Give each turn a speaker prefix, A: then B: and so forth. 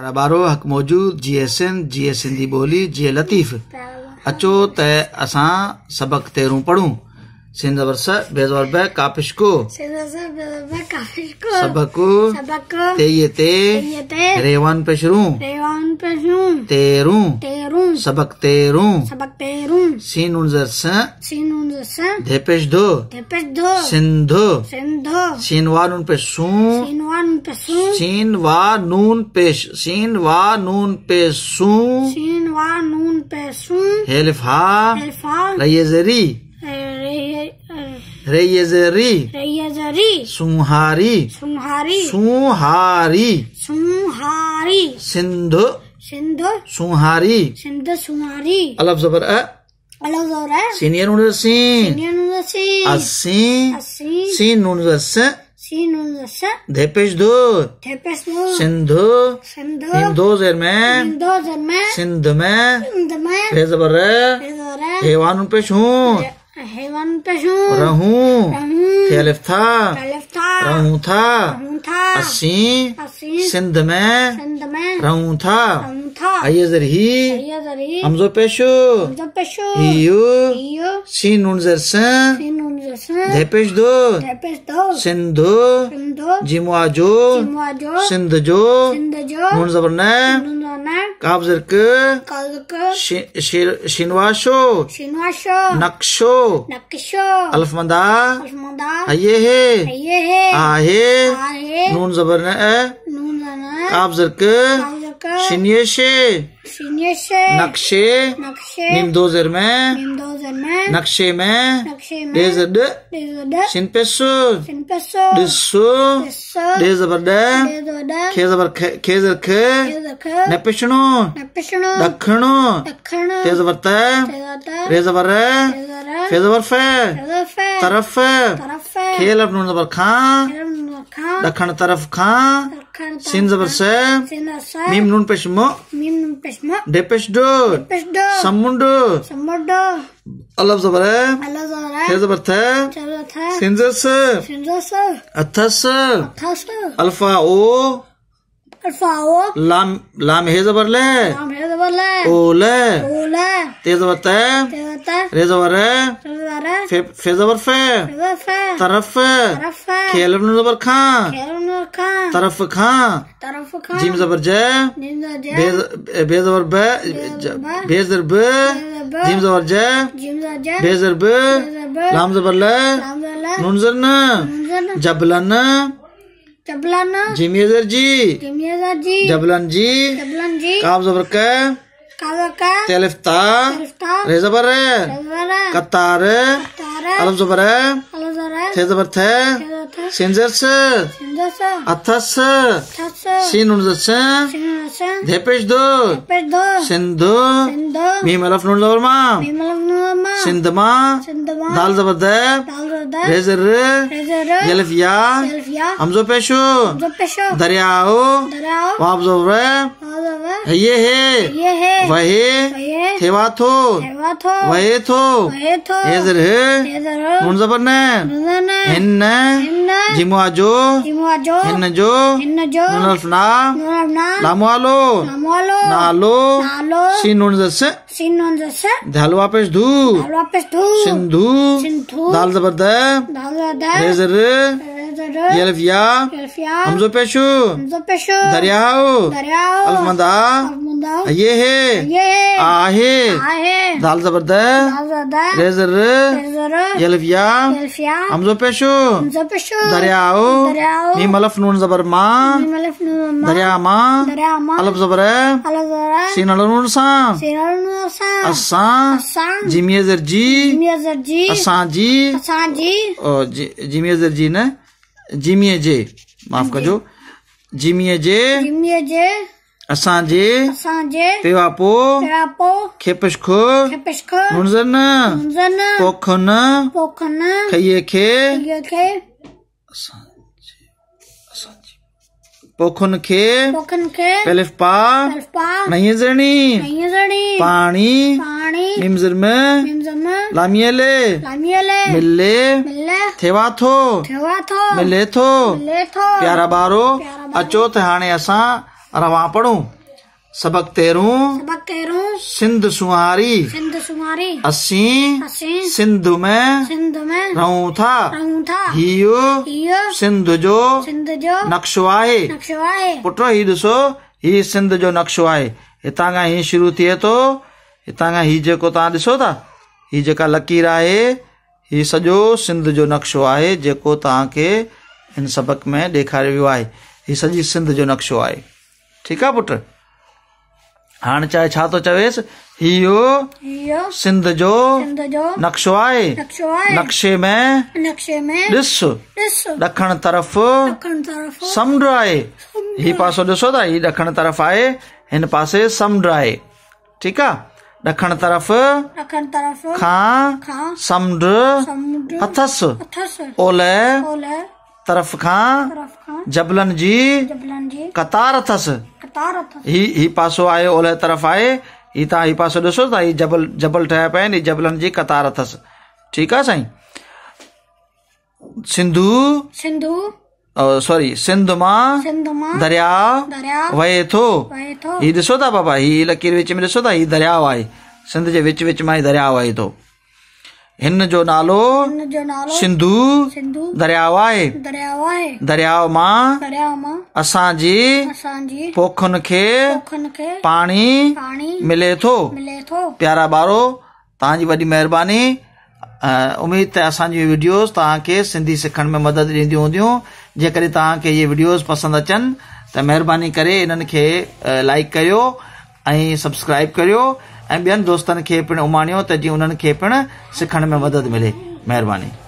A: हर हक हक़ु मौजूदु जीअं सिंध जी सिंधी ॿोली जीअं लतीफ़ अचो त असां सबक़ु तेरूं पढ़ूं Senda versa bezor be kapishku. Senda
B: versa bezor be kapishku. Sabaku. Sabaku. Teyete. Teyete. Revan peshru. Revan peshru. Teru. Teru.
A: Sabak teru.
B: Sabak teru.
A: Sinun versa.
B: Sinun versa.
A: Depesh do. Depesh do. Sindhu. Sindhu. Sinwa nun peshu.
B: Sinwa nun peshu.
A: Sinwa nun pesh. Sinwa nun peshu.
B: Sinwa nun peshu. Helfa. Helfa.
A: Layezeri. रेयजरी
B: रेयजरी
A: सुहारी
B: सुहारी
A: सुहारी
B: सुहारी सिंधु सिंधु
A: सुहारी
B: सिंधु सुहारी अलफ जबर अ अलफ जबर अ सीनियर
A: नून सीन सीनियर
B: नून सीन असीन असीन सीन नून जबर धेपेश दो धेपेश दो सिंधु
A: सिंधु हिंदो जर में हिंदो
B: जर में सिंध में सिंध में रे जबर रे रेवान पेश हूँ रहूं कैलिफ था रहूं
A: था अस्सी सिंध में रहूं था अयजर ही हमजो पेशो हियो सीन उनजर सन धैपेश दो सिंधु जिमुआजो सिंध जो नून जबर काबजरक शिनवाशो शिनवाशो नक्शो नक्शो अल्फमंदा अल्फमंदा आये है आये है आये नून जबर ने नून जबर ने काबजरक का शिन्यशे
B: शिन्यशे नक्शे नक्शे निम्दोजर में दोजर में नक्शे में नक्शे में डेज ड डेज ड शिनपेसु शिनपेसु डिसु डिसु डेज बर ड डेज बर ड खेज बर खे खेज बर खे दखनो दखनो तेज बर त रेज बर रे फेज बर फे तरफ तरफ खेल अपनों बर खा दखन
A: तरफ खा Jakarta. Kan, Sin Mim nun pesmo. Mim nun do.
B: do. Samundo. Samundo.
A: Allah zabare. Allah
B: zabare. He Sin zase.
A: Atas. Atas. Alfa o. लाम हे जबर ले
B: लाम ले ते जबर ते रे जबर रे
A: फे जबर फे तरफ खेल जबर खा तरफ खा जिम जबर जे बे जबर बे जिम जबर जे बे बे लाम जबर ले नुन जबर जबलन
B: जबलन जिमेजर जी जिमेजर जी जबलन जी जबलन जी काब जबर के
A: काब जबर रे रे कतार अलम जबर जबर थे जबर थे सिंजर से सिंजर से अथस से सीन उन से
B: धेपेश दो दो सिंधु सिंधु मीम
A: जबर मा मीमलफ
B: नुन मा सिंधमा सिंधमा दाल जबर दे दाल Rezr, Yelif Ya, Hamzo Pesho, Daryao, Wab Zovre, ये है ये है वह थेवा थो वह थो हेजर है मुनजबर ने हिन्न जो जो जिमुआजो जिमुआजो हिन्नजो हिन्नजो नुनल्फना आलो लामुआलो आलो नालो नालो सिनुनजस सिनुनजस
A: वापस धू वापस धू सिंधु सिंधु दाल जबरदस्त दाल जबरदस्त रेजर يلف يا يلف يا همزة بيشو همزة درياو درياو ألف ये है आहे आहे दाल जबरद दाल जबरद रे जर रे यलफिया हमजो पेशो हमजो पेशो दरियाओ दरियाओ नी मलफ नून जबर मा नी मलफ नून मा दरिया मा दरिया मा अलब जबर अलब जबर सीन अल नून सा सीन
B: अल नून सा असा असा जिमिया
A: जर जी जिमिया जर जी असा जी असा जी ओ जिमिया जर जी ने जिमी जे माफ़ हाँ कजो जिमी जे जिमी जे असांजे जे पेवापो पेवापो खेपश खो
B: खेपश खो हुनजन हुनजन पोखन पोखन खये खे खइए खे असांजे
A: पोखन के पोखन के पेलिफ पा पेलिफ पा नहीं जणी नहीं जणी पानी पानी ಪ್ರಾಣಿ ನಿಮ್ ಜರ್ಮೆ ನಿಮ್ ಜರ್ಮೆ ಲಾಮಿಯಲೆ ಲಾಮಿಯಲೆ मिलले मिलले थेवा थो थेवा थो मिले थो रवा पढ़ू सबक तेरू सबक तेरू सिंध सुहारी
B: सिंध सुहारी असी सिंधु में सिंधु में रहूं था रहूं था हियो हियो सिंध जो सिंध जो
A: नक्शो आहे नक्शो आहे पुटो ही ॾिसो ही सिंध जो नक्शो आहे हितां ही शुरू थिए तो हितां खां हीउ जेको तव्हां ॾिसो था हीअ जेका लकीर आहे हीउ सॼो सिंध जो नक्शो आहे जेको तव्हांखे हिन सबक़ में ॾेखारियो वियो आहे हीउ सॼी सिंध जो नक्शो आहे ठीकु आहे पुटु हाणे चाहे छा थो चवेसि इहो सिंध जो नक्शो आहे नक्शे में ॾिस ॾखण तरफ़ समुंड आहे हीउ पासो ॾिसो था हीउ ॾखण तरफ़ आहे हिन पासे समुंड आहे ठीकु आहे ॾखण तरफ़
B: ॾखण तरफ़ खां
A: खां अथस ओले ओलह तरफ़ खां जबलन जी कतार अथस कतार अथस ही ही पासो आए ओले तरफ़ आए ही ता ही पासो दसो ता ही जबल जबल ठहिया पे आहिनि जबलन जी कतार अथस ठीक है साईं सिंधु सिंधु सॉरी सिंध मां दरिया दरिया वहे थो ही ॾिसो था बाबा ही लकीर विच में ॾिसो था हीउ दरिया आहे सिंध जे विच विच मां ई दरिया वहे थो हिन जो नालो सिंधु दरिया आहे दरिया मां असांजी पोखुनि खे पाणी मिले थो प्यारा ॿारो तव्हांजी वॾी महिरबानी उमेद त असांजी वीडियोस तव्हांखे सिंधी सिखण में मदद ॾींदियूं हूंदियूं जेकॾहिं तव्हांखे इहे वीडियोस पसंदि अचनि त महिरबानी करे इन्हनि खे लाइक करियो ऐं सब्सक्राइब करियो ऐं ॿियनि दोस्तनि खे पिणु उमाणियो त जीअं उन्हनि खे पिणु सिखण में मदद मिले महिरबानी